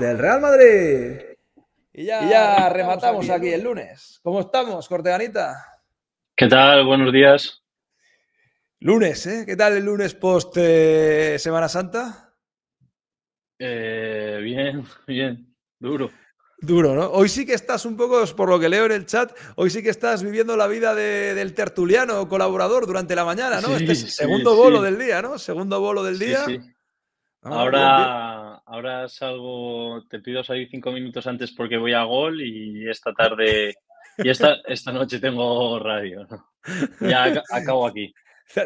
Del Real Madrid. Y ya, rematamos aquí. el lunes. ¿Cómo estamos, Corteganita? ¿Qué tal? Buenos días. Lunes, ¿eh? ¿Qué tal el lunes post eh, Semana Santa? Eh, bien, bien, duro. Duro, ¿no? Hoy sí que estás un poco, por lo que leo en el chat, hoy sí que estás viviendo la vida del tertuliano colaborador durante la mañana, ¿no? este es el segundo bolo del día, ¿no? Segundo bolo del día. Ah, ahora, ahora salgo, te pido salir cinco minutos antes porque voy a gol y esta tarde, y esta, esta noche tengo radio. Ya acabo aquí.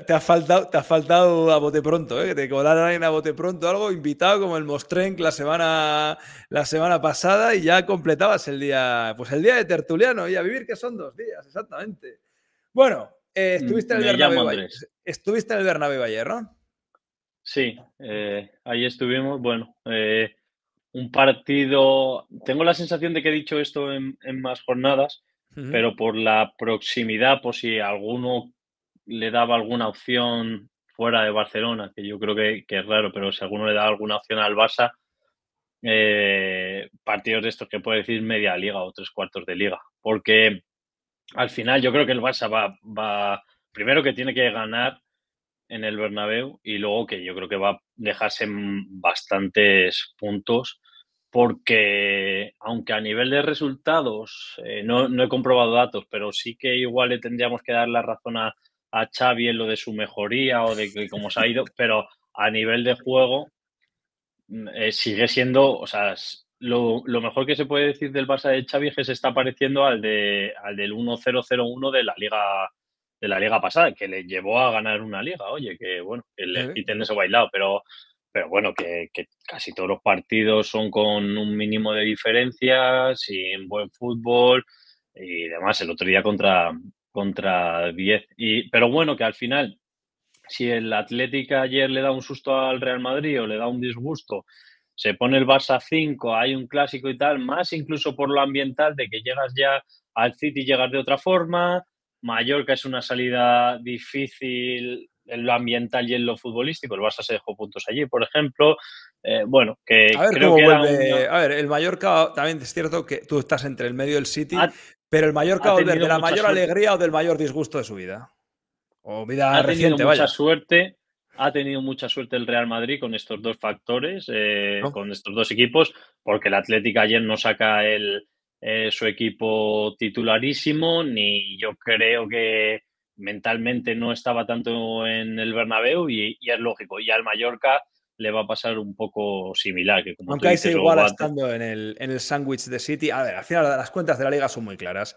Te ha faltado, te ha faltado a bote pronto, ¿eh? que te colaran a bote pronto algo, invitado como el Mostrenk la semana, la semana pasada y ya completabas el día, pues el día de tertuliano y a vivir que son dos días, exactamente. Bueno, eh, mm, estuviste, en el estuviste en el Bernabéu ¿no? Sí, eh, ahí estuvimos. Bueno, eh, un partido. Tengo la sensación de que he dicho esto en, más jornadas, pero por la proximidad, por si alguno le daba alguna opción fuera de Barcelona, que yo creo que, es raro, pero si alguno le da alguna opción al Barça, eh, partidos de estos que puede decir media liga o tres cuartos de liga. Porque al final yo creo que el Barça va, va primero que tiene que ganar en el Bernabéu y luego que yo creo que va a dejarse bastantes puntos porque aunque a nivel de resultados, eh, no, no, he comprobado datos, pero sí que igual le tendríamos que dar la razón a, Xavi en lo de su mejoría o de que cómo se ha ido, pero a nivel de juego mm, eh, sigue siendo, o sea, lo, lo, mejor que se puede decir del Barça de Xavi es que se está pareciendo al, de, al del 1-0-0-1 de la Liga de la liga pasada, que le llevó a ganar una liga, oye, que bueno, el le quiten bailado, pero, pero bueno, que, casi todos los partidos son con un mínimo de diferencia, sin buen fútbol y demás, el otro día contra, contra 10, y, pero bueno, que al final, si el Atlético ayer le da un susto al Real Madrid o le da un disgusto, se pone el Barça 5, hay un clásico y tal, más incluso por lo ambiental de que llegas ya al City y llegas de otra forma, Mallorca es una salida difícil en lo ambiental y en lo futbolístico. El Barça se dejó puntos allí, por ejemplo. Eh, bueno, que a ver, cómo vuelve, A ver, el Mallorca también es cierto que tú estás entre el medio del City, pero el Mallorca ¿ha de la mayor alegría o del mayor disgusto de su vida. O vida ha tenido mucha suerte. Ha tenido mucha suerte el Real Madrid con estos dos factores, eh, con estos dos equipos, porque el Atlético ayer no saca el, eh, su equipo titularísimo, ni yo creo que mentalmente no estaba tanto en el Bernabéu y, es lógico. Y al Mallorca le va a pasar un poco similar. Que como Aunque ahí se estando en el, en el sándwich de City. A ver, al final las cuentas de la liga son muy claras.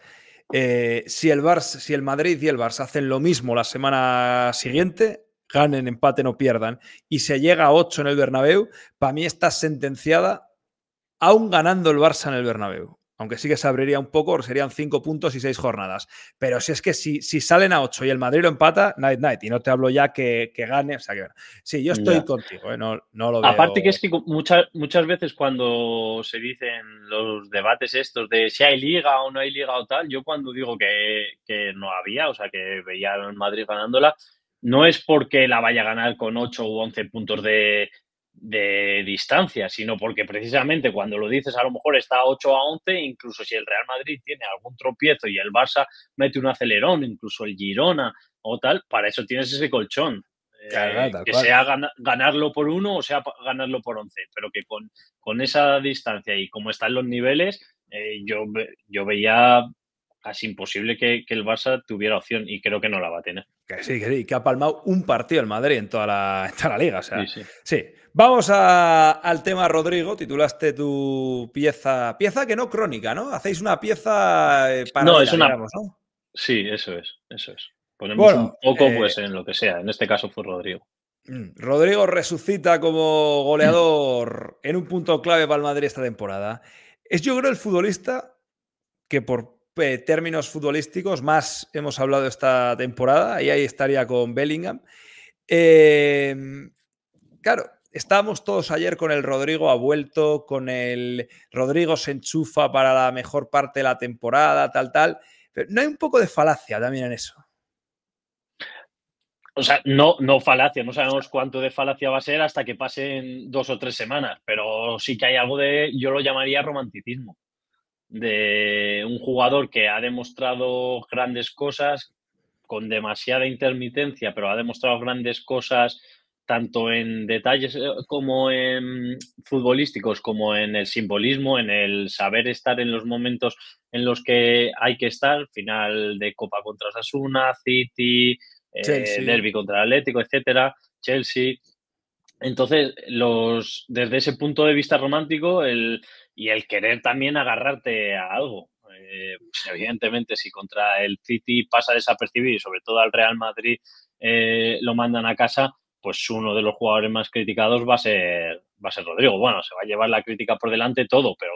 Eh, si, el Barça, si el Madrid y el Barça hacen lo mismo la semana siguiente, ganen, empaten o pierdan, y se llega a 8 en el Bernabéu, para mí está sentenciada aún ganando el Barça en el Bernabéu aunque sí que se abriría un poco, serían cinco puntos y seis jornadas. Pero si es que si, si salen a ocho y el Madrid lo empata, night night. Y no te hablo ya que, gane. O sea que Sí, yo estoy contigo, ¿eh? no, lo veo. Aparte que es que muchas, muchas veces cuando se dicen los debates estos de si hay liga o no hay liga o tal, yo cuando digo que, no había, o sea que veía al Madrid ganándola, no es porque la vaya a ganar con ocho u once puntos de, de distancia, sino porque precisamente cuando lo dices a lo mejor está 8 a 11, incluso si el Real Madrid tiene algún tropiezo y el Barça mete un acelerón, incluso el Girona o tal, para eso tienes ese colchón. Eh, que sea ganarlo por uno o sea ganarlo por 11, pero que con, con esa distancia y como están los niveles, eh, yo, yo veía casi imposible que, el Barça tuviera opción y creo que no la va a tener. Que sí, que sí, que ha palmado un partido el Madrid en toda la, liga. O sea, sí. Vamos al tema, Rodrigo. Titulaste tu pieza, pieza que no crónica, ¿no? Hacéis una pieza para. Eh, no, es una. ¿no? Sí, eso es, eso es. Ponemos un poco, pues, eh, en lo que sea. En este caso fue Rodrigo. Mm, Rodrigo resucita como goleador en un punto clave para el Madrid esta temporada. Es yo creo el futbolista que por eh, términos futbolísticos más hemos hablado esta temporada y ahí estaría con Bellingham. claro, Estábamos todos ayer con el Rodrigo ha vuelto, con el Rodrigo se enchufa para la mejor parte de la temporada, tal, tal. Pero ¿No hay un poco de falacia también en eso? O sea, no, no falacia, no sabemos cuánto de falacia va a ser hasta que pasen dos o tres semanas, pero sí que hay algo de, yo lo llamaría romanticismo, de un jugador que ha demostrado grandes cosas con demasiada intermitencia, pero ha demostrado grandes cosas tanto en detalles eh, como en futbolísticos, como en el simbolismo, en el saber estar en los momentos en los que hay que estar, final de Copa contra Sasuna, City, eh, Derby contra Atlético, etcétera, Chelsea. Entonces, los, desde ese punto de vista romántico el, y el querer también agarrarte a algo. Eh, pues, evidentemente, si contra el City pasa desapercibido y sobre todo al Real Madrid lo mandan a casa, pues uno de los jugadores más criticados va a ser, va a ser Rodrigo. Bueno, se va a llevar la crítica por delante todo, pero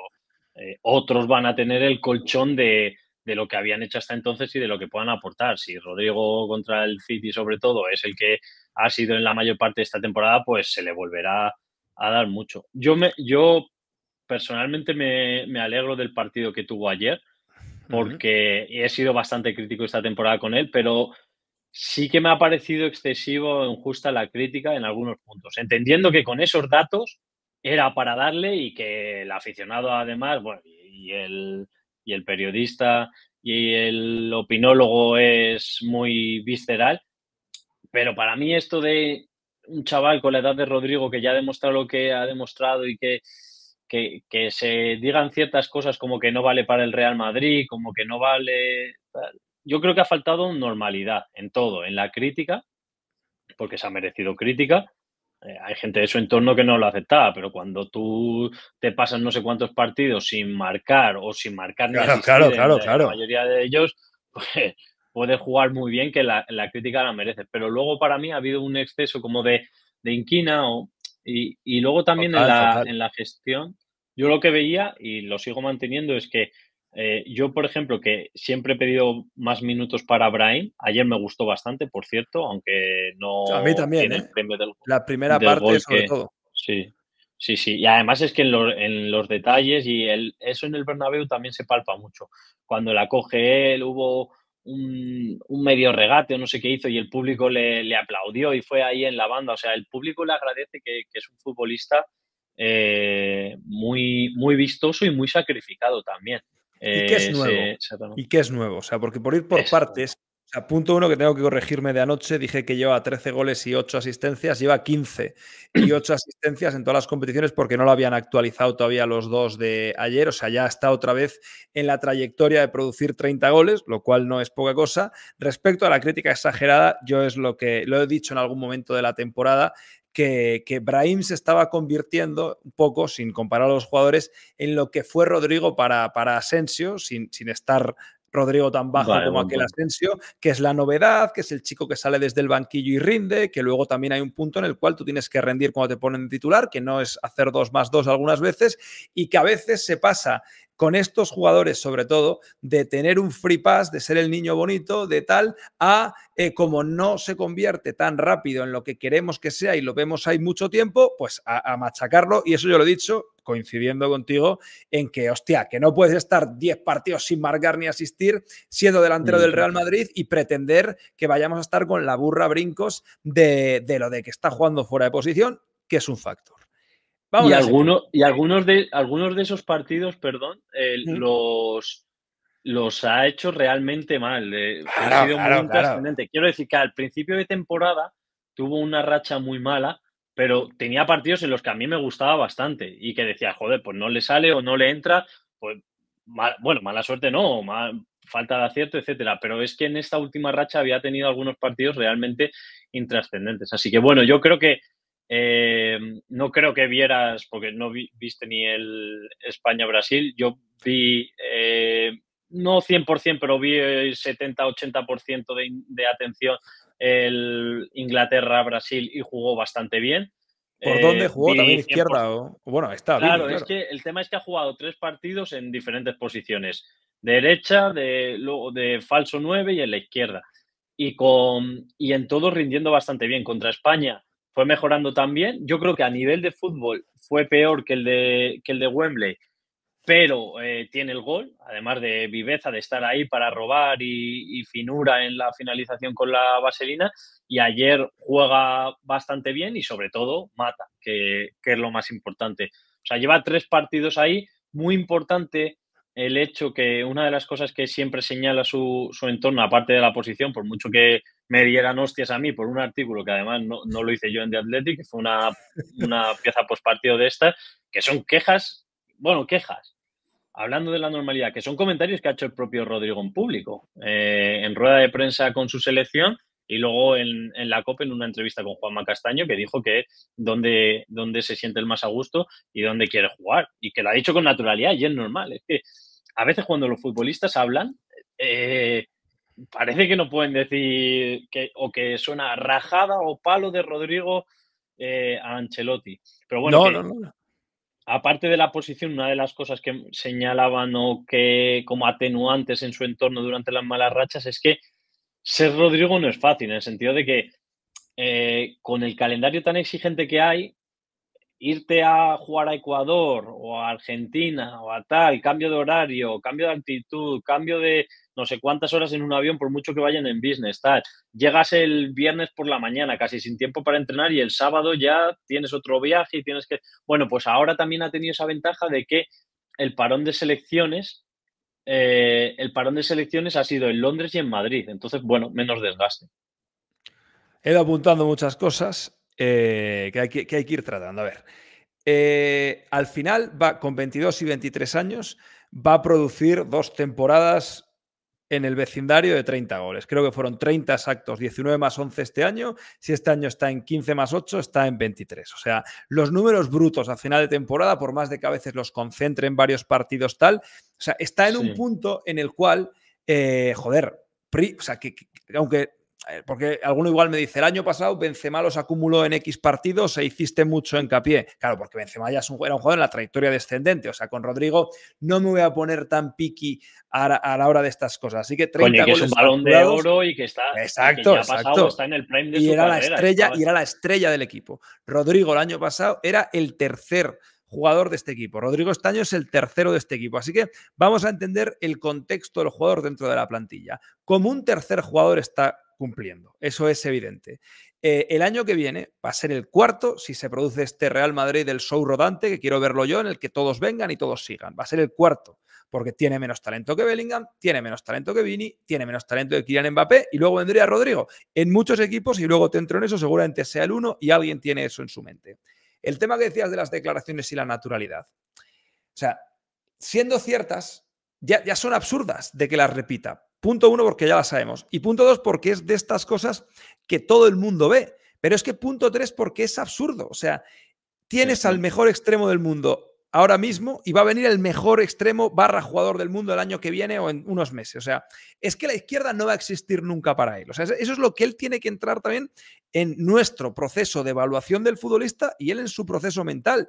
eh, otros van a tener el colchón de, lo que habían hecho hasta entonces y de lo que puedan aportar. Si Rodrigo contra el City sobre todo es el que ha sido en la mayor parte de esta temporada, pues se le volverá a dar mucho. Yo, me, yo personalmente me, alegro del partido que tuvo ayer porque he sido bastante crítico esta temporada con él, pero sí que me ha parecido excesivo o e injusta la crítica en algunos puntos, entendiendo que con esos datos era para darle y que el aficionado además, bueno, y el, periodista y el opinólogo es muy visceral, pero para mí esto de un chaval con la edad de Rodrigo que ya ha demostrado lo que ha demostrado y que se digan ciertas cosas como que no vale para el Real Madrid, como que no vale, yo creo que ha faltado normalidad en todo, en la crítica, porque se ha merecido crítica. Eh, hay gente de su entorno que no lo aceptaba, pero cuando tú te pasas no sé cuántos partidos sin marcar o sin marcar ni claro, claro, la mayoría de ellos, pues, puedes jugar muy bien que la, crítica la merece. Pero luego para mí ha habido un exceso como de, inquina y, luego también en la gestión, yo lo que veía y lo sigo manteniendo es que eh, yo, por ejemplo, que siempre he pedido más minutos para Brian, ayer me gustó bastante, por cierto, aunque no. A mí también. ¿eh? la primera parte, sobre todo. Sí, sí, sí. Y además es que en, los detalles y eso en el Bernabéu también se palpa mucho. Cuando la coge él, hubo un, medio regate o no sé qué hizo y el público le, aplaudió y fue ahí en la banda. O sea, el público le agradece que, es un futbolista. Eh, muy, muy vistoso y muy sacrificado también. ¿Y qué es eh, nuevo? ¿Y es nuevo? O sea, porque por ir por partes, o sea, punto uno que tengo que corregirme de anoche, dije que lleva 13 goles y 8 asistencias, lleva 15 y 8 asistencias en todas las competiciones porque no lo habían actualizado todavía los dos de ayer, o sea, ya está otra vez en la trayectoria de producir 30 goles, lo cual no es poca cosa. Respecto a la crítica exagerada, yo es lo que lo he dicho en algún momento de la temporada, que, Brahim se estaba convirtiendo un poco, sin comparar a los jugadores, en lo que fue Rodrigo para, para Asensio, sin, sin estar Rodrigo tan bajo como aquel Asensio, que es la novedad, que es el chico que sale desde el banquillo y rinde, que luego también hay un punto en el cual tú tienes que rendir cuando te ponen titular, que no es hacer dos más dos algunas veces, y que a veces se pasa con estos jugadores, sobre todo, de tener un free pass, de ser el niño bonito, de tal, a eh, como no se convierte tan rápido en lo que queremos que sea y lo vemos ahí mucho tiempo, pues a, machacarlo. Y eso yo lo he dicho, coincidiendo contigo en que, hostia, que no puedes estar 10 partidos sin marcar ni asistir siendo delantero del Real Madrid y pretender que vayamos a estar con la burra brincos de, de lo de que está jugando fuera de posición, que es un factor y, y algunos, de, algunos de esos partidos, perdón, los, los ha hecho realmente mal. Eh, ha sido muy intrascendente Quiero decir que al principio de temporada tuvo una racha muy mala, pero tenía partidos en los que a mí me gustaba bastante y que decía, joder, pues no le sale o no le entra, pues bueno, mala suerte no, falta de acierto, etcétera. Pero es que en esta última racha había tenido algunos partidos realmente intrascendentes. Así que bueno, yo creo que eh, no creo que vieras, porque no viste ni el España-Brasil. Yo vi, eh, no 100%, pero vi 70-80% de, de atención el Inglaterra-Brasil y jugó bastante bien. ¿Por dónde eh, jugó? ¿También izquierda? Bueno, está claro, es que el tema es que ha jugado tres partidos en diferentes posiciones. derecha, de, de falso 9 y en la izquierda. Y, con, y en todo rindiendo bastante bien. Contra España fue mejorando también. Yo creo que a nivel de fútbol fue peor que el de, que el de Wembley, pero eh, tiene el gol, además de viveza, de estar ahí para robar y, finura en la finalización con la vaselina. Y ayer juega bastante bien y sobre todo mata, que, es lo más importante. O sea, lleva tres partidos ahí, muy importante el hecho que una de las cosas que siempre señala su entorno, aparte de la posición, por mucho que me dieran hostias a mí por un artículo que además no, lo hice yo en The Athletic, que fue una, una pieza postpartido de esta, que son quejas, bueno, quejas, hablando de la normalidad, que son comentarios que ha hecho el propio Rodrigo en público, eh, en rueda de prensa con su selección y luego en, la Copa en una entrevista con Juanma Castaño que dijo que donde, donde se siente el más a gusto y donde quiere jugar. Y que lo ha dicho con naturalidad y es normal. Es que a veces cuando los futbolistas hablan, eh, parece que no pueden decir que, o que suena rajada o palo de Rodrigo eh, a Ancelotti. Pero bueno, aparte de la posición, una de las cosas que señalaban o que como atenuantes en su entorno durante las malas rachas es que ser Rodrigo no es fácil, en el sentido de que eh, con el calendario tan exigente que hay, irte a jugar a Ecuador o a Argentina o a tal, cambio de horario, cambio de actitud, cambio de no sé cuántas horas en un avión, por mucho que vayan en business, tal. Llegas el viernes por la mañana, casi sin tiempo para entrenar, y el sábado ya tienes otro viaje y tienes que. Bueno, pues ahora también ha tenido esa ventaja de que el parón de selecciones. Eh, el parón de selecciones ha sido en Londres y en Madrid, entonces, bueno, menos desgaste. He ido apuntando muchas cosas. Eh, que, hay que, hay que, ir tratando. A ver, eh, al final, va, con 22 y 23 años, va a producir dos temporadas en el vecindario de 30 goles. Creo que fueron 30 exactos, 19 más 11 este año. Si este año está en 15 más 8, está en 23. O sea, los números brutos a final de temporada, por más de que a veces los concentre en varios partidos tal, o sea, está en un punto en el cual, eh, joder, pri, o sea, que, aunque eh, porque alguno igual me dice, el año pasado Benzema los acumuló en X partidos e hiciste mucho hincapié. Claro, porque Benzema ya es un, era un jugador en la trayectoria descendente, o sea, con Rodrigo no me voy a poner tan piqui a, la hora de estas cosas. Así que 30 que es un balón de oro y que está, exacto, exacto. está en el de y era la estrella y era la estrella del equipo. Rodrigo el año pasado era el tercer jugador de este equipo. Rodrigo Estaño es el tercero de este equipo. Así que vamos a entender el contexto del jugador dentro de la plantilla. Como un tercer jugador está cumpliendo. Eso es evidente. Eh, el año que viene va a ser el cuarto si se produce este Real Madrid del show rodante, que quiero verlo yo, en el que todos vengan y todos sigan. Va a ser el cuarto, porque tiene menos talento que Bellingham, tiene menos talento que Vini, tiene menos talento que Kylian Mbappé y luego vendría Rodrigo en muchos equipos y luego te entro en eso, seguramente sea el uno y alguien tiene eso en su mente. El tema que decías de las declaraciones y la naturalidad. O sea, siendo ciertas, ya, ya son absurdas de que las repita, Punto uno, porque ya la sabemos. Y punto dos, porque es de estas cosas que todo el mundo ve. Pero es que punto tres, porque es absurdo. O sea, tienes al mejor extremo del mundo ahora mismo y va a venir el mejor extremo barra jugador del mundo el año que viene o en unos meses. O sea, es que la izquierda no va a existir nunca para él. O sea, eso es lo que él tiene que entrar también en nuestro proceso de evaluación del futbolista y él en su proceso mental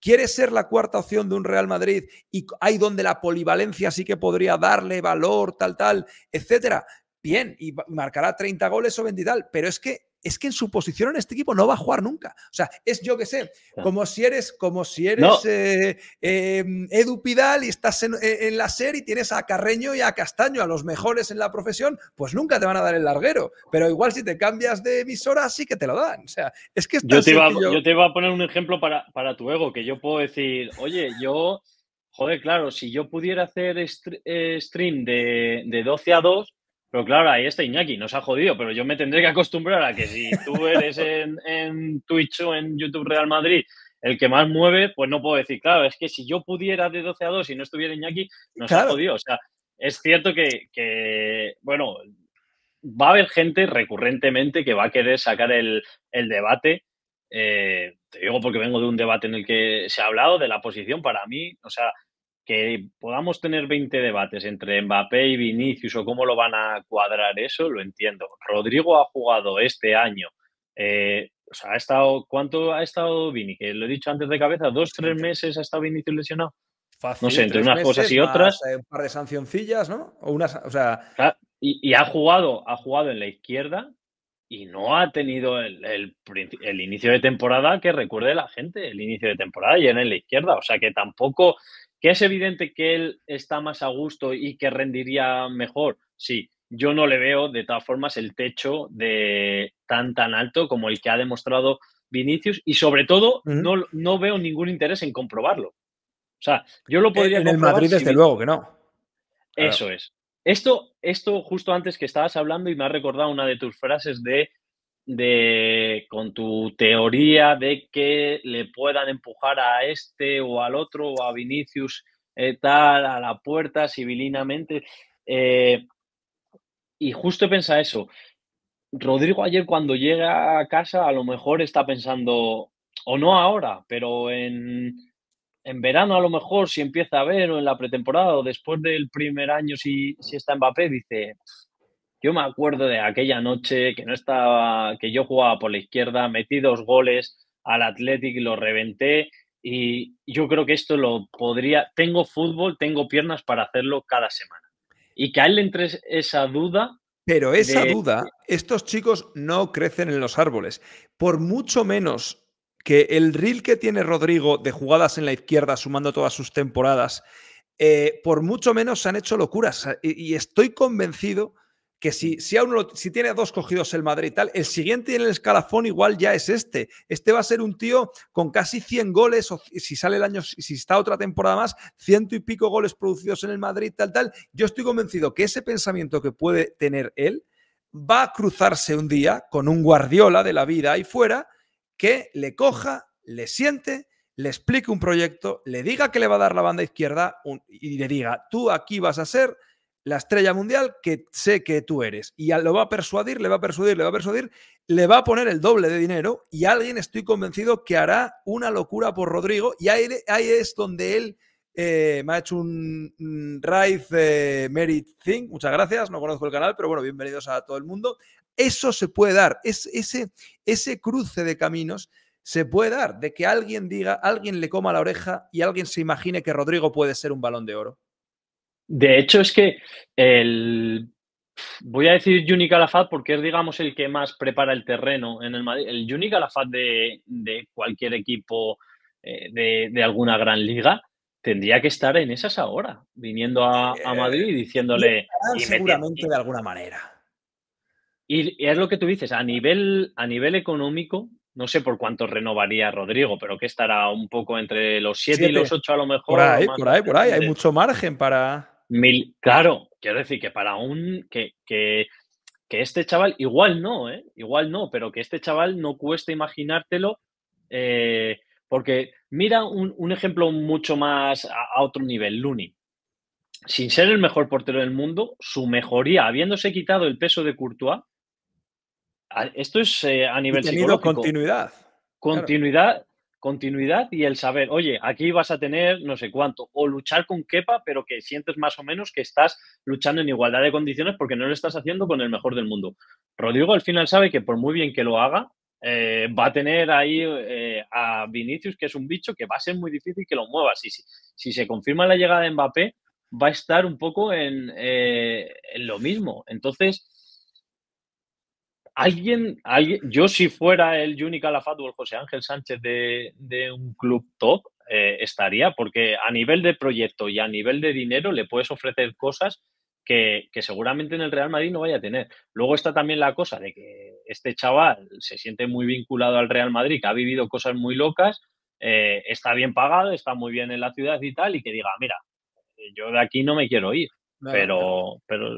quiere ser la cuarta opción de un Real Madrid y hay donde la polivalencia sí que podría darle valor, tal, tal, etcétera. Bien, y marcará 30 goles o 20 tal, pero es que es que en su posición en este equipo no va a jugar nunca. O sea, es yo que sé, como si eres, como si eres eh, em, Edu Pidal y estás en, la serie y tienes a Carreño y a Castaño, a los mejores en la profesión, pues nunca te van a dar el larguero. Pero igual si te cambias de emisora, sí que te lo dan. O sea, es que yo, te iba, a poner un ejemplo para, tu ego, que yo puedo decir, oye, yo, joder, claro, si yo pudiera hacer eh, stream de, de 12 a 2, pero claro, ahí está Iñaki, nos ha jodido, pero yo me tendré que acostumbrar a que si tú eres en, Twitch o en YouTube Real Madrid el que más mueve, pues no puedo decir, claro, es que si yo pudiera de 12 a 2 y no estuviera Iñaki, nos ha jodido. O sea, es cierto que, bueno, va a haber gente recurrentemente que va a querer sacar el, debate. Eh, te digo porque vengo de un debate en el que se ha hablado de la posición para mí, o sea, que podamos tener 20 debates entre Mbappé y Vinicius o cómo lo van a cuadrar eso, lo entiendo. Rodrigo ha jugado este año. Eh, o sea, ha estado, ¿cuánto ha estado Vini? Que lo he dicho antes de cabeza, dos, tres meses ha estado Vinicius lesionado. no sé, entre unas cosas y otras. un par de sancioncillas, ¿no? O unas, sea... y, ha jugado, ha jugado en la izquierda, y no ha tenido el, el, inicio de temporada que recuerde la gente, el inicio de temporada y en la izquierda. O sea que tampoco ¿Que es evidente que él está más a gusto y que rendiría mejor? Sí, yo no le veo de todas formas el techo de tan tan alto como el que ha demostrado Vinicius y sobre todo no, no, veo ningún interés en comprobarlo. O sea, yo lo eh, podría... En el Madrid desde luego que no. Eso es. Esto, esto justo antes que estabas hablando y me ha recordado una de tus frases de de, con tu teoría de que le puedan empujar a este o al otro o a Vinicius eh, tal a la puerta civilinamente. Eh, y justo piensa eso. Rodrigo ayer cuando llega a casa a lo mejor está pensando, o no ahora, pero en, en verano a lo mejor si empieza a ver o en la pretemporada o después del primer año si, si está Mbappé, dice, yo me acuerdo de aquella noche que no estaba, que yo jugaba por la izquierda, metí dos goles al Athletic, lo reventé y yo creo que esto lo podría, tengo fútbol, tengo piernas para hacerlo cada semana. Y que a él le entre esa duda. Pero esa duda, estos chicos no crecen en los árboles. Por mucho menos que el reel que tiene Rodrigo de jugadas en la izquierda, sumando todas sus temporadas, eh, por mucho menos se han hecho locuras. y estoy convencido que si, si, tiene dos cogidos el Madrid y tal, el siguiente en el escalafón igual ya es este. Este va a ser un tío con casi 100 goles, o si sale el año, si está otra temporada más, ciento y pico goles producidos en el Madrid, tal, tal. Yo estoy convencido que ese pensamiento que puede tener él va a cruzarse un día con un guardiola de la vida ahí fuera que le coja, le siente le explique un proyecto, le diga que le va a dar la banda izquierda y le diga, tú aquí vas a ser la estrella mundial que sé que tú eres. Y lo va a persuadir, le va a persuadir, le va a persuadir, le va a poner el doble de dinero y alguien estoy convencido que hará una locura por Rodrigo y ahí, es donde él eh, me ha hecho un raid eh, Merit Thing. Muchas gracias, no conozco el canal, pero bueno, bienvenidos a todo el mundo. Eso se puede dar, es, ese, ese cruce de caminos se puede dar, de que alguien diga, alguien le coma la oreja y alguien se imagine que Rodrigo puede ser un balón de oro. De hecho, es que el. Voy a decir Juni Calafat porque es, digamos, el que más prepara el terreno en el Madrid. El Juni Calafat de, de cualquier equipo eh, de, alguna gran liga tendría que estar en esas ahora, viniendo a, eh, Madrid y diciéndole. seguramente de alguna manera. Y, es lo que tú dices, a nivel, a nivel económico, no sé por cuánto renovaría Rodrigo, pero que estará un poco entre los 7 y los 8 a lo mejor. Por ahí, por ahí, por ahí, hay mucho margen para claro, quiero decir que para un. que, este chaval, igual no, ¿eh? igual no, pero que este chaval no cuesta imaginártelo, eh, porque mira un, ejemplo mucho más a, otro nivel, Luni sin ser el mejor portero del mundo, su mejoría, habiéndose quitado el peso de Courtois, esto es eh, a nivel y continuidad. Continuidad, continuidad y el saber, oye, aquí vas a tener no sé cuánto, o luchar con quepa, pero que sientes más o menos que estás luchando en igualdad de condiciones porque no lo estás haciendo con el mejor del mundo. Rodrigo al final sabe que por muy bien que lo haga, eh, va a tener ahí eh, a Vinicius, que es un bicho que va a ser muy difícil que lo mueva. Si, si, se confirma la llegada de Mbappé, va a estar un poco en eh, lo mismo. Entonces, ¿Alguien, alguien, yo si fuera el Juni Calafat o José Ángel Sánchez de, un club top, eh, estaría, porque a nivel de proyecto y a nivel de dinero le puedes ofrecer cosas que, seguramente en el Real Madrid no vaya a tener. Luego está también la cosa de que este chaval se siente muy vinculado al Real Madrid, que ha vivido cosas muy locas, eh, está bien pagado, está muy bien en la ciudad y tal, y que diga, mira, yo de aquí no me quiero ir, pero, pero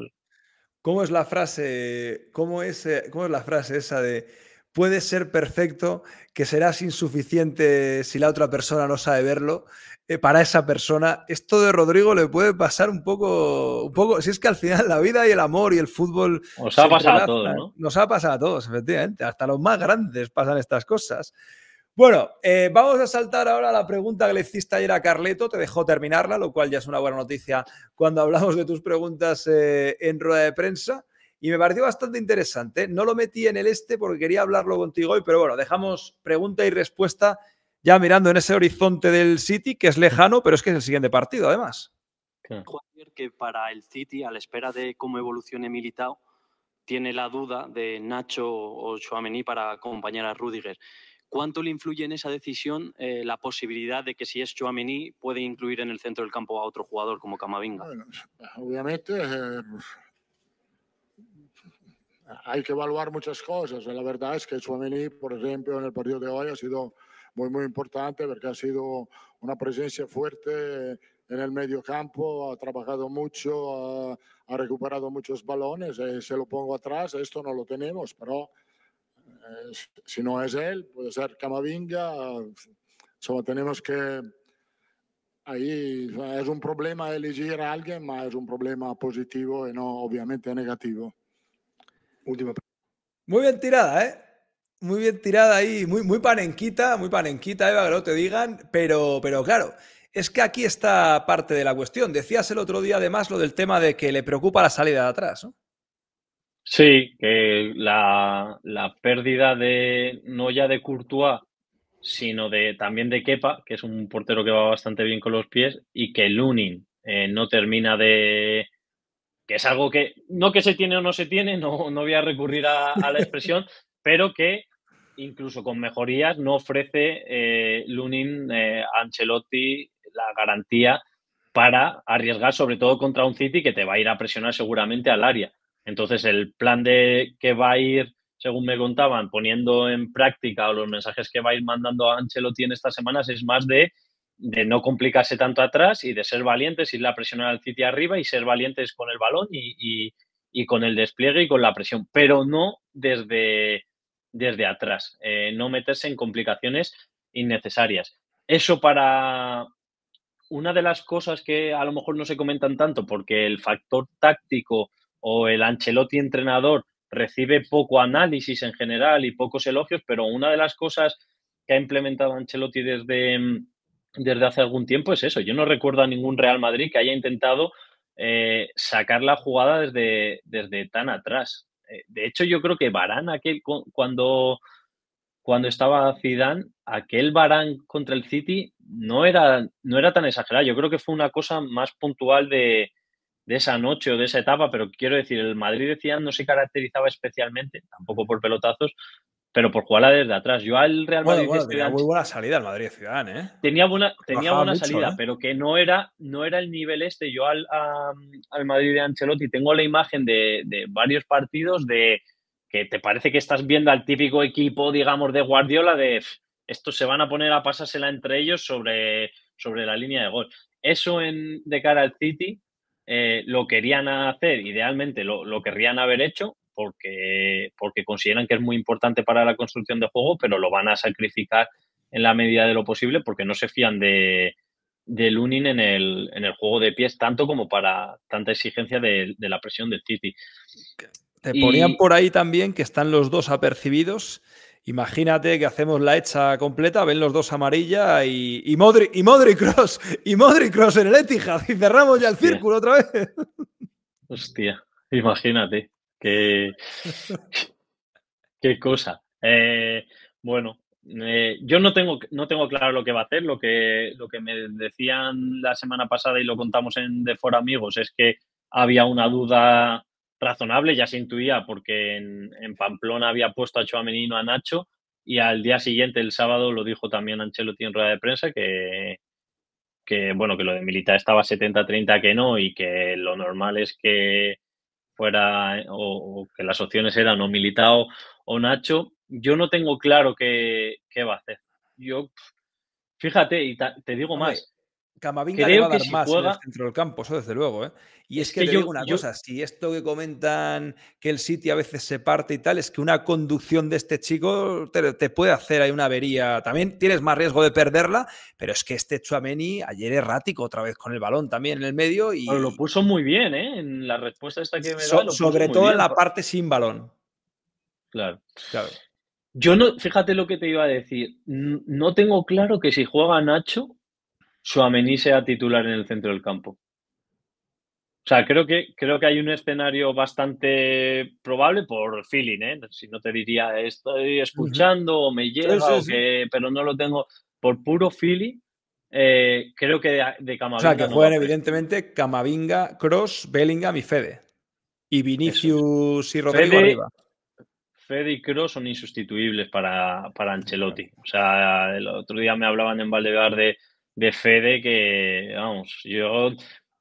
¿Cómo es la frase? ¿Cómo es, eh, es la frase esa de puede ser perfecto, que serás insuficiente si la otra persona no sabe verlo. Eh, para esa persona, esto de Rodrigo le puede pasar un poco, un poco, si es que al final la vida y el amor y el fútbol... Nos ha pasado a todos, ¿no? Nos ha pasado a todos, efectivamente. Hasta los más grandes pasan estas cosas. Bueno, eh, vamos a saltar ahora a la pregunta que le hiciste ayer a Carleto. Te dejó terminarla, lo cual ya es una buena noticia cuando hablamos de tus preguntas eh, en rueda de prensa. Y me pareció bastante interesante. No lo metí en el este porque quería hablarlo contigo hoy, pero bueno, dejamos pregunta y respuesta ya mirando en ese horizonte del City, que es lejano, pero es que es el siguiente partido, además. Que para el City, a la espera de cómo evolucione Militao, tiene la duda de Nacho o Chouameni para acompañar a Rudiger. ¿Cuánto le influye en esa decisión eh, la posibilidad de que si es Chouameni puede incluir en el centro del campo a otro jugador como Camavinga? obviamente eh, hay que evaluar muchas cosas. La verdad es que Chouameni, por ejemplo, en el partido de hoy ha sido muy, muy importante porque ha sido una presencia fuerte en el medio campo, ha trabajado mucho, ha, recuperado muchos balones. Eh, se lo pongo atrás, esto no lo tenemos, pero si no es él, puede ser Camavinga. Solo tenemos que... Ahí es un problema elegir a alguien, más es un problema positivo y no obviamente negativo. Última Muy bien tirada, ¿eh? Muy bien tirada ahí, muy, muy panenquita, muy panenquita, Eva, que lo te digan, pero, pero claro, es que aquí está parte de la cuestión. Decías el otro día además lo del tema de que le preocupa la salida de atrás, ¿no? Sí, que la, pérdida de no ya de Courtois, sino de también de Kepa, que es un portero que va bastante bien con los pies, y que Lunin eh, no termina de. que es algo que. no que se tiene o no se tiene, no, no voy a recurrir a, la expresión, pero que incluso con mejorías no ofrece eh, Lunin eh, Ancelotti la garantía para arriesgar, sobre todo contra un City que te va a ir a presionar seguramente al área entonces, el plan de que va a ir, según me contaban, poniendo en práctica o los mensajes que va a ir mandando a Ancelotti en estas semanas es más de, no complicarse tanto atrás y de ser valientes, ir la presión al City arriba y ser valientes con el balón y, con el despliegue y con la presión, pero no desde, desde atrás, eh, no meterse en complicaciones innecesarias. Eso para, una de las cosas que a lo mejor no se comentan tanto porque el factor táctico o el Ancelotti entrenador recibe poco análisis en general y pocos elogios, pero una de las cosas que ha implementado Ancelotti desde, mm, desde hace algún tiempo es eso. Yo no recuerdo a ningún Real Madrid que haya intentado eh, sacar la jugada desde, desde tan atrás. Eh, de hecho, yo creo que Barán, aquel cuando, cuando estaba Zidane, aquel Barán contra el City no era, no era tan exagerado. Yo creo que fue una cosa más puntual de, de esa noche o de esa etapa, pero quiero decir, el Madrid de Ciudad no se caracterizaba especialmente, tampoco por pelotazos, pero por jugarla desde atrás. Yo al Real Madrid bueno, tenía muy buena salida el Madrid Zidane, ¿eh? Tenía buena, salida, ¿eh? pero que no era, no era el nivel este. Yo al, Madrid de Ancelotti tengo la imagen de, varios partidos de que te parece que estás viendo al típico equipo, digamos, de Guardiola, de estos se van a poner a pasársela entre ellos sobre, sobre la línea de gol. Eso en, de cara al City eh, lo querían hacer, idealmente lo, querrían haber hecho, porque, porque consideran que es muy importante para la construcción de juego, pero lo van a sacrificar en la medida de lo posible porque no se fían de, Lunin en el, en el juego de pies, tanto como para tanta exigencia de, la presión del Titi. Te ponían por ahí también que están los dos apercibidos Imagínate que hacemos la hecha completa, ven los dos amarilla y, Modricross y Modri y en el Etihad y cerramos ya el círculo otra vez. Hostia, imagínate qué qué cosa. Eh, bueno, eh, yo no tengo no tengo claro lo que va a hacer, lo que lo que me decían la semana pasada y lo contamos en de Fora Amigos es que había una duda razonable, ya se intuía porque en, Pamplona había puesto a Menino a Nacho y al día siguiente, el sábado, lo dijo también Ancelotti en rueda de prensa que, bueno, que lo de militar estaba 70-30 que no y que lo normal es que fuera o, que las opciones eran o Militao o Nacho. Yo no tengo claro qué, qué va a hacer. Yo, fíjate, y te digo más, Camavinga le va a dar más en el centro del campo, eso desde luego. ¿eh? Y es, que, yo, digo una cosa, si esto que comentan que el City a veces se parte y tal, es que una conducción de este chico te, puede hacer ahí una avería. También tienes más riesgo de perderla, pero es que este Chuameni ayer errático otra vez con el balón también en el medio. y lo puso muy bien, ¿eh? En la respuesta esta que me sobre todo en la parte sin balón. Claro. Claro. Yo no, fíjate lo que te iba a decir. No tengo claro que si juega Nacho Suamení sea titular en el centro del campo. O sea, creo que, creo que hay un escenario bastante probable por feeling, ¿eh? Si no te diría, estoy escuchando o me llega, pero no lo tengo. Por puro feeling, eh, creo que de, Camavinga. O sea, que evidentemente Camavinga, Cross, Bellingham y Fede. Y Vinicius y Rodrigo arriba. Fede y Cross son insustituibles para, para Ancelotti. O sea, el otro día me hablaban en Valdevar de de Fede que, vamos, yo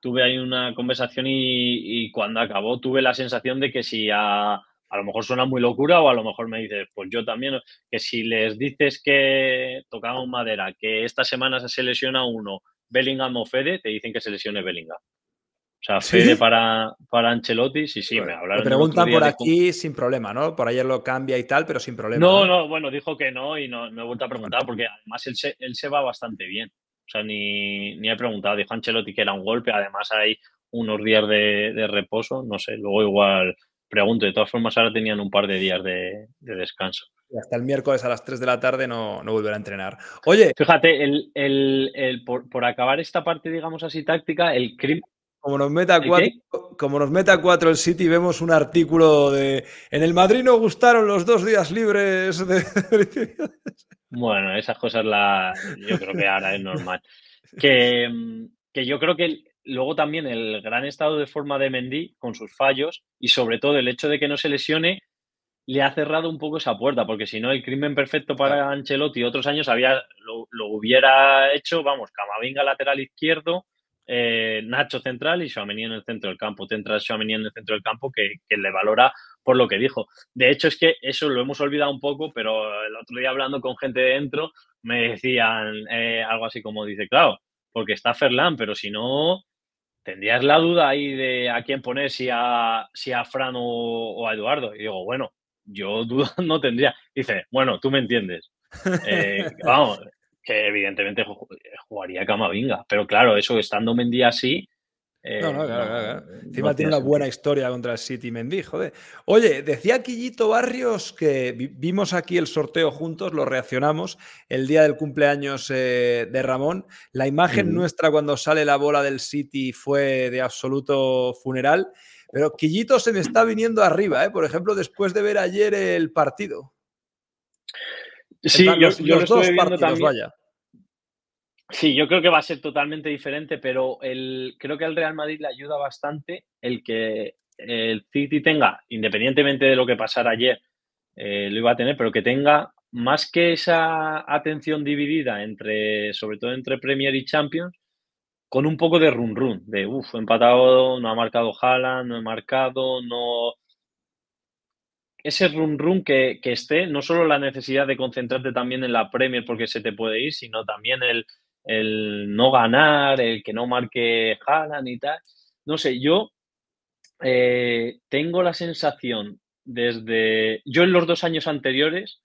tuve ahí una conversación y, cuando acabó tuve la sensación de que si a, a lo mejor suena muy locura o a lo mejor me dices, pues yo también, que si les dices que tocamos madera, que esta semana se lesiona uno, Bellingham o Fede, te dicen que se lesione Bellingham. O sea, Fede para, para Ancelotti, sí, sí, me hablaron. preguntan por aquí sin problema, ¿no? Por ayer lo cambia y tal, pero sin problema. No, no, bueno, dijo que no y no, no he vuelto a preguntar porque además él él se va bastante bien. O sea, ni, he preguntado. Dijo Ancelotti que era un golpe. Además, hay unos días de, reposo. No sé, luego igual pregunto. De todas formas, ahora tenían un par de días de, descanso. Y hasta el miércoles a las 3 de la tarde no, no volverá a entrenar. Oye. Fíjate, el, por, por, acabar esta parte, digamos así, táctica, el crimen como nos meta cuatro, como nos meta cuatro el City, vemos un artículo de en el Madrid no gustaron los dos días libres. De... bueno, esas cosas la, yo creo que ahora es normal. Que, mm, yo creo que luego también el gran estado de forma de Mendy con sus fallos y sobre todo el hecho de que no se lesione le ha cerrado un poco esa puerta, porque si no, el crimen perfecto para Ancelotti otros años había, lo, lo hubiera hecho, vamos, Camavinga lateral izquierdo, eh, Nacho central y Chouameni en el centro del campo. Te entra en el centro del campo que, le valora por lo que dijo. De hecho, es que eso lo hemos olvidado un poco, pero el otro día hablando con gente de dentro me decían eh, algo así como dice, claro, porque está Ferlán, pero si no, tendrías la duda ahí de a quién poner, si a, si a Fran o, a Eduardo. Y digo, bueno, yo duda no tendría. Dice, bueno, tú me entiendes. Eh, vamos, que evidentemente jugaría Camavinga. Pero claro, eso estando Mendy así. Eh, no, no, Encima tiene una buena historia contra el City Mendy, joder. Oye, decía Quillito Barrios que vimos aquí el sorteo juntos, lo reaccionamos el día del cumpleaños eh, de Ramón. La imagen mm. nuestra cuando sale la bola del City fue de absoluto funeral. Pero Quillito se me está viniendo arriba, eh, por ejemplo, después de ver ayer el partido. Sí, yo, los, Vaya. Sí, yo creo que va a ser totalmente diferente, pero creo que al Real Madrid le ayuda bastante el que el City tenga, independientemente de lo que pasara ayer, eh, lo iba a tener, pero que tenga más que esa atención dividida entre, sobre todo entre Premier y Champions, con un poco de run run, de uff, empatado, no ha marcado Haaland, no he marcado, no ese rum rum que, esté, no solo la necesidad de concentrarte también en la Premier porque se te puede ir, sino también el, no ganar, el que no marque Haaland y tal. No sé, yo eh, tengo la sensación desde... Yo en los dos años anteriores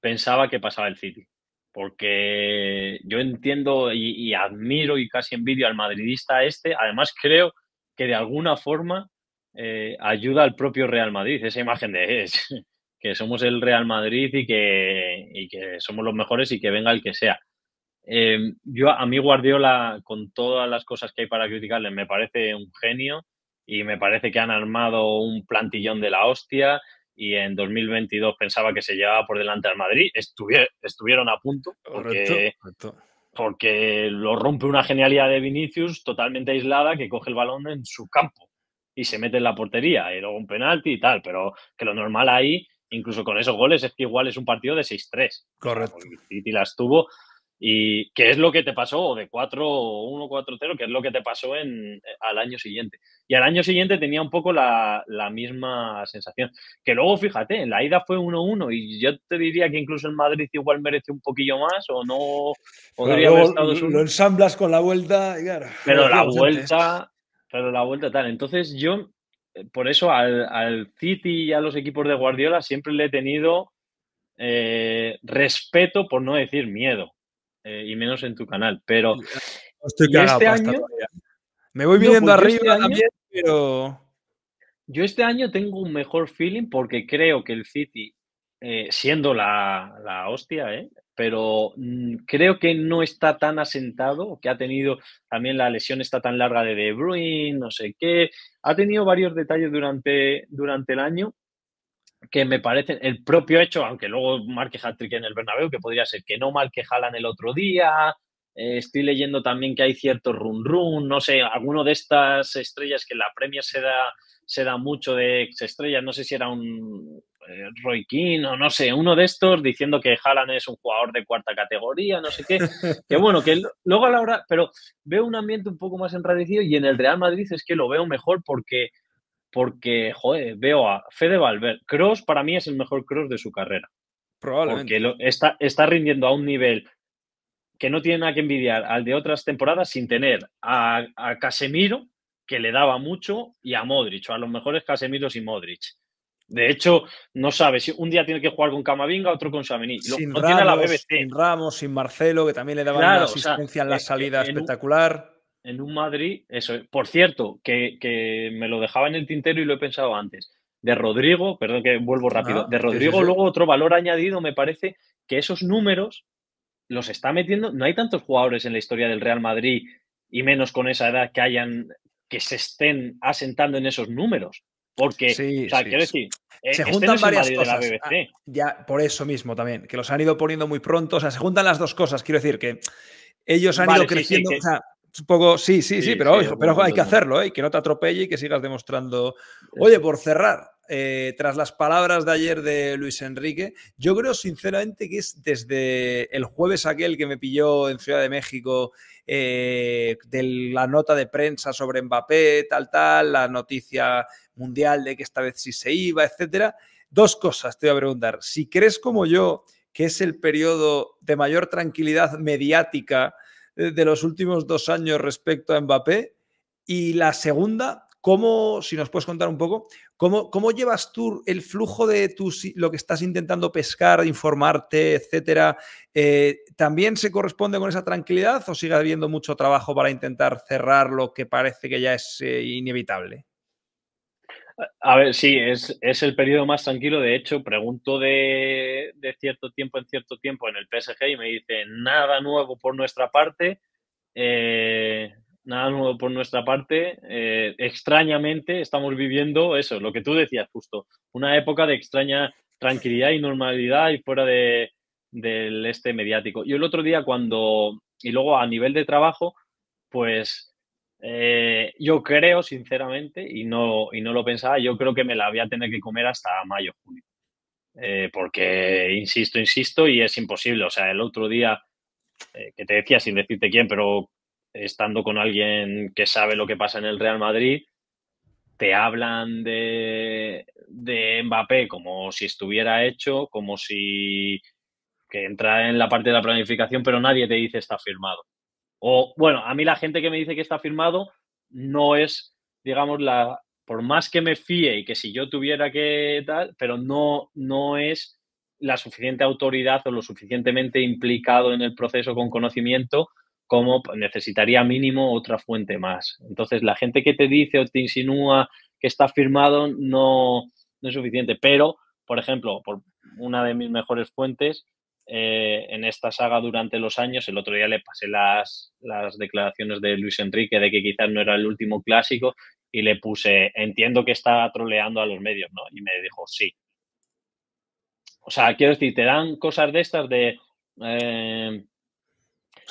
pensaba que pasaba el City, porque yo entiendo y admiro y casi envidio al madridista este, además creo que de alguna forma eh, ayuda al propio Real Madrid, esa imagen de es, que somos el Real Madrid y que, somos los mejores y que venga el que sea. Em, yo a mí Guardiola, con todas las cosas que hay para criticarle, me parece un genio y me parece que han armado un plantillón de la hostia y en 2022 pensaba que se llevaba por delante al Madrid. estuvieron a punto porque lo rompe una genialidad de Vinicius totalmente aislada que coge el balón en su campo y se mete en la portería y luego un penalti y tal, pero que lo normal ahí, incluso con esos goles, es que igual es un partido de 6-3. Correcto. y las tuvo y qué es lo que te pasó, de 4-1, 4-0, que es lo que te pasó en, al año siguiente. Y al año siguiente tenía un poco la, la misma sensación. Que luego, fíjate, en la ida fue 1-1 y yo te diría que incluso el Madrid igual merece un poquillo más o no podría haber estado... Lo ensamblas con la vuelta Pero la vuelta pero la vuelta tal. Entonces yo, eh, por eso al, al, City y a los equipos de Guardiola siempre le he tenido eh, respeto, por no decir miedo, eh, y menos en tu canal. Pero ah, este año... Me voy viendo pues este arriba también, pero... Yo este año tengo un mejor feeling porque creo que el City, siendo la, la hostia, pero mm, creo que no está tan asentado, que ha tenido también la lesión está tan larga de De Bruyne, no sé qué, ha tenido varios detalles durante, durante el año que me parecen el propio hecho, aunque luego marque hat-trick en el Bernabéu, que podría ser que no marque Jalan el otro día, eh, estoy leyendo también que hay cierto run run, no sé, alguno de estas estrellas que la Premier se da se da mucho de ex estrellas, no sé si era un eh, Roy Keane o no sé, uno de estos diciendo que Haaland es un jugador de cuarta categoría, no sé qué. Que bueno, que luego a la hora, pero veo un ambiente un poco más enradecido y en el Real Madrid es que lo veo mejor porque, porque joder, veo a Fede Valverde. Cross para mí es el mejor cross de su carrera. Probablemente. Porque lo, está, está rindiendo a un nivel que no tiene nada que envidiar al de otras temporadas sin tener a, a Casemiro, que le daba mucho, y a Modric, o a los mejores Casemiros y Modric. De hecho, no sabe si un día tiene que jugar con Camavinga, otro con Chamení. Sin Ramos, tiene la BBC. Sin Ramos, sin Marcelo, que también le daban una en la eh, salida eh, espectacular. en un Madrid, eso. Por cierto, que, me lo dejaba en el tintero y lo he pensado antes. De Rodrigo, perdón que vuelvo rápido. Ah, de Rodrigo, luego otro valor añadido, me parece que esos números los está metiendo. No hay tantos jugadores en la historia del Real Madrid y menos con esa edad que hayan que se estén asentando en esos números. Porque, o sea, quiero decir, e- se este juntan varias cosas. Ah, ya, por eso mismo también, que los han ido poniendo muy pronto. O sea, se juntan las dos cosas. Quiero decir que ellos han ido creciendo. O sea, un poco, sí, sí, sí, pero, pero hay que hacerlo, ¿eh? que no te atropelle y que sigas demostrando. Oye, por cerrar, eh, tras las palabras de ayer de Luis Enrique, yo creo sinceramente que es desde el jueves aquel que me pilló en Ciudad de México eh, de la nota de prensa sobre Mbappé, tal, tal, la noticia mundial de que esta vez sí se iba, etcétera. Dos cosas te voy a preguntar. Si crees como yo que es el periodo de mayor tranquilidad mediática eh, de los últimos dos años respecto a Mbappé, y la segunda, ¿Cómo, si nos puedes contar un poco, cómo, llevas tú el flujo de tus, lo que estás intentando pescar, informarte, etcétera? Eh, ¿También se corresponde con esa tranquilidad o sigue habiendo mucho trabajo para intentar cerrar lo que parece que ya es eh, inevitable? A ver, sí, es, el periodo más tranquilo. De hecho, pregunto de, de cierto tiempo en cierto tiempo en el PSG y me dice nada nuevo por nuestra parte. Eh, nada nuevo por nuestra parte. Eh, extrañamente estamos viviendo eso, lo que tú decías justo, una época de extraña tranquilidad y normalidad y fuera de, del este mediático. Yo el otro día cuando, y luego a nivel de trabajo, pues eh, yo creo sinceramente, y no, y no lo pensaba, yo creo que me la voy a tener que comer hasta mayo, junio. Eh, porque, insisto, insisto, y es imposible. O sea, el otro día, que te decía sin decirte quién, pero estando con alguien que sabe lo que pasa en el Real Madrid, te hablan de, Mbappé como si estuviera hecho, como si que entra en la parte de la planificación, pero nadie te dice está firmado. O bueno, a mí la gente que me dice que está firmado no es, digamos, la por más que me fíe y que si yo tuviera que tal, pero no no es la suficiente autoridad o lo suficientemente implicado en el proceso con conocimiento como necesitaría mínimo otra fuente más. Entonces, la gente que te dice o te insinúa que está firmado no, es suficiente, pero, por ejemplo, por una de mis mejores fuentes, eh, en esta saga durante los años, el otro día le pasé las, declaraciones de Luis Enrique de que quizás no era el último clásico y le puse, entiendo que está troleando a los medios, ¿no? Y me dijo, sí. O sea, quiero decir, te dan cosas de estas de... Eh,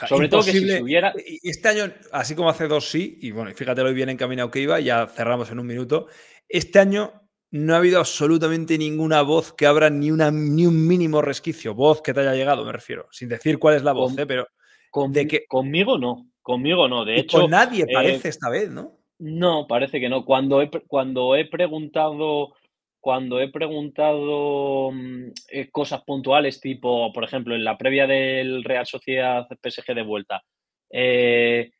sobre todo que si hubiera Este año, así como hace dos sí, y bueno, fíjate lo bien encaminado que iba, ya cerramos en un minuto. Este año no ha habido absolutamente ninguna voz que abra ni, una, ni un mínimo resquicio, voz que te haya llegado, me refiero, sin decir cuál es la voz, eh, pero... de que... Conmigo no, conmigo no, de hecho... Con nadie eh, parece esta vez, ¿no? No, parece que no. Cuando cuando he preguntado cuando he preguntado mm, eh, cosas puntuales, tipo, por ejemplo, en la previa del Real Sociedad PSG de vuelta, eh,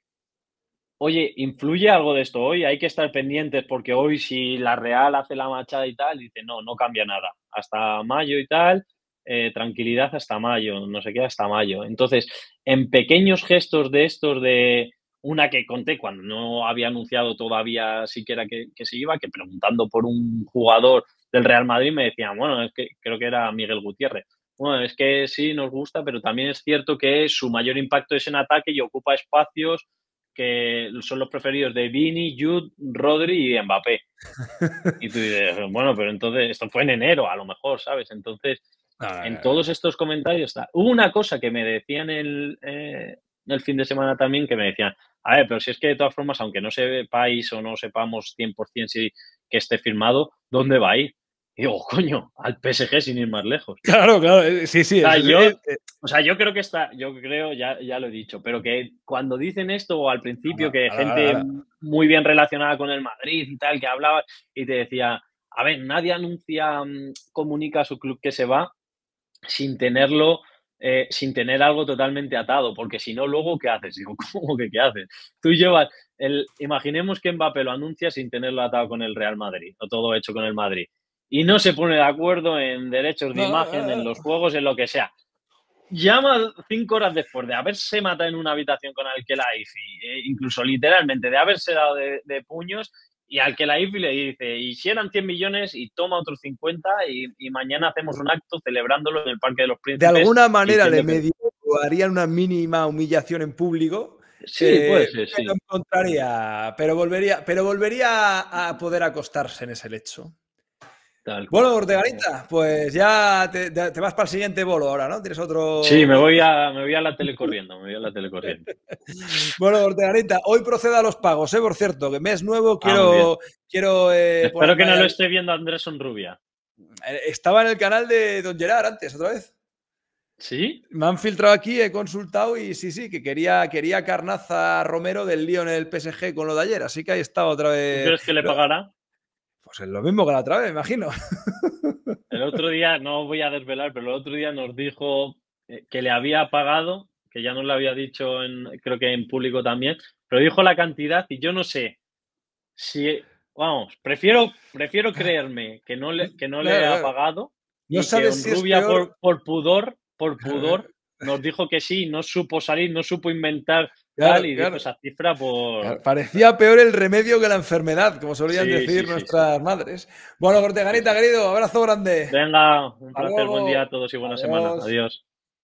oye, ¿influye algo de esto hoy? Hay que estar pendientes porque hoy si la Real hace la machada y tal, dice, no, no cambia nada. Hasta mayo y tal, eh, tranquilidad hasta mayo, no sé qué, hasta mayo. Entonces, en pequeños gestos de estos de una que conté cuando no había anunciado todavía siquiera que, se iba, que preguntando por un jugador del Real Madrid me decían, bueno, es que creo que era Miguel Gutiérrez. Bueno, es que sí, nos gusta, pero también es cierto que su mayor impacto es en ataque y ocupa espacios que son los preferidos de Vini, Jude, Rodri y Mbappé. Y tú dices, bueno, pero entonces, esto fue en enero, a lo mejor, ¿sabes? Entonces, ah, en todos estos comentarios, hubo una cosa que me decían el, eh, el fin de semana también que me decían, a ver, pero si es que de todas formas, aunque no sepáis o no sepamos 100% si que esté firmado, ¿dónde va a ir? Y digo, coño, al PSG sin ir más lejos. Claro, claro, eh, sí, sí. Eh, eh. O sea, yo, creo que está, yo creo, ya, ya lo he dicho, pero que cuando dicen esto al principio, que gente muy bien relacionada con el Madrid y tal, que hablaba y te decía, a ver, nadie anuncia, mm, comunica a su club que se va sin tenerlo eh, sin tener algo totalmente atado, porque si no, luego, ¿qué haces? Digo, ¿cómo que qué haces? Tú llevas, el, imaginemos que Mbappé lo anuncia sin tenerlo atado con el Real Madrid, o todo hecho con el Madrid, y no se pone de acuerdo en derechos de imagen, en eh. los juegos, en lo que sea. Llama cinco horas después de haberse matado en una habitación con la e eh, incluso literalmente de haberse dado de puños y al que la IFI le dice, y 100 millones y toma otros 50 y, mañana hacemos un acto celebrándolo en el Parque de los Príncipes. De alguna manera le medio harían una mínima humillación en público. Sí, eh, sí. pero volvería, pero volvería a poder acostarse en ese lecho. Bueno, Ortegarita, pues ya te, vas para el siguiente bolo ahora, ¿no? Tienes otro. Sí, me voy a, voy a la tele corriendo, me voy a la tele corriendo. bueno, Ortegarita, hoy proceda a los pagos, ¿eh? Por cierto, que mes nuevo ah, quiero. quiero eh, Espero que no lo esté viendo Andrés Sonrubia. Eh, estaba en el canal de Don Gerard antes, otra vez. ¿Sí? Me han filtrado aquí, he consultado y sí, sí, que quería, quería carnaza Romero del lío en el PSG con lo de ayer, así que ahí estaba otra vez. ¿Crees que le pagará? Pues es lo mismo que la otra vez, me imagino. El otro día, no voy a desvelar, pero el otro día nos dijo eh, que le había pagado, que ya nos lo había dicho, en, creo que en público también, pero dijo la cantidad y yo no sé si, vamos, prefiero, prefiero creerme que no le, que no le ha pagado. No y sabes si Rubia por pudor, por pudor, nos dijo que sí, no supo salir, no supo inventar y esa cifra por... Parecía peor el remedio que la enfermedad, como solían decir nuestras madres. Bueno, Corteganita, querido, abrazo grande. Venga, un placer, buen día a todos y buenas semanas Adiós.